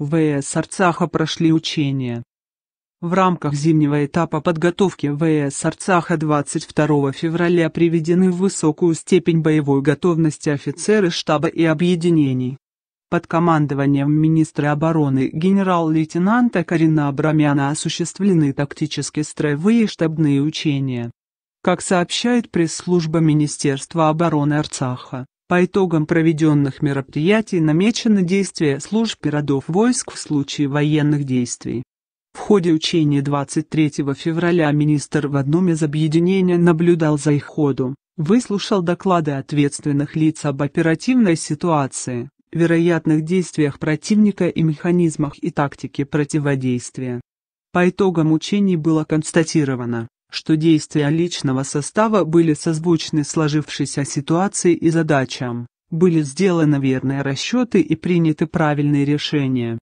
ВС Арцаха прошли учения. В рамках зимнего этапа подготовки ВС Арцаха 22 февраля приведены в высокую степень боевой готовности офицеры штаба и объединений. Под командованием министра обороны генерал-лейтенанта Карина Абрамяна осуществлены тактические строевые штабные учения. Как сообщает пресс-служба Министерства обороны Арцаха, по итогам проведенных мероприятий намечены действия служб и родов войск в случае военных действий. В ходе учения 23 февраля министр в одном из объединений наблюдал за их ходу, выслушал доклады ответственных лиц об оперативной ситуации, вероятных действиях противника и механизмах и тактике противодействия. По итогам учений было констатировано, что действия личного состава были созвучны сложившейся ситуации и задачам, были сделаны верные расчеты и приняты правильные решения.